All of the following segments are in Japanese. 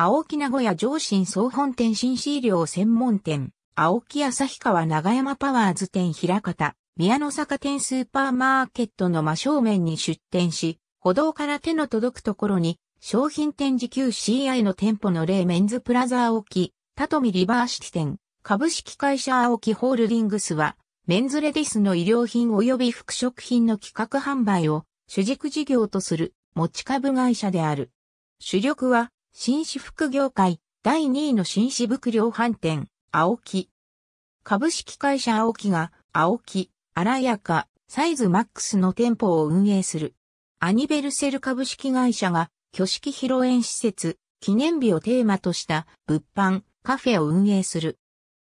青木名古屋上新総本店新資料専門店、青木旭川長山パワーズ店平方、宮の坂店スーパーマーケットの真正面に出店し、歩道から手の届くところに、商品展示 QCI の店舗の例メンズプラザ青木、タトミリバーシティ店、株式会社青木ホールディングスは、メンズレディスの衣料品及び服飾品の企画販売を主軸事業とする持ち株会社である。主力は紳士服業界第2位の紳士服量販店、青木。株式会社青木が、青木、荒やか、サイズマックスの店舗を運営する。アニベルセル株式会社が、挙式披露宴施設、記念日をテーマとした物販、カフェを運営する。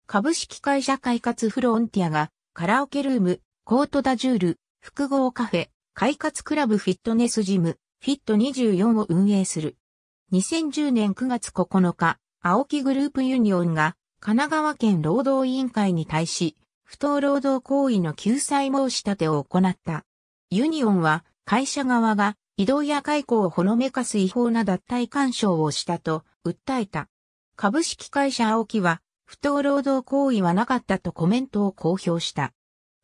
株式会社快活フロンティアが、カラオケルーム、コートダジュール、複合カフェ、快活クラブフィットネスジム、フィット24を運営する。2010年9月9日、青木グループユニオンが神奈川県労働委員会に対し、不当労働行為の救済申し立てを行った。ユニオンは会社側が移動や解雇をほのめかす違法な脱退干渉をしたと訴えた。株式会社青木は不当労働行為はなかったとコメントを公表した。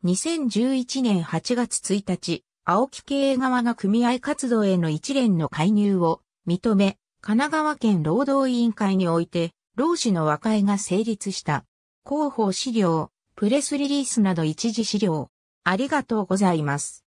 2011年8月1日、青木経営側が組合活動への一連の介入を認め、神奈川県労働委員会において、労使の和解が成立した。広報資料、プレスリリースなど一時資料。ありがとうございます。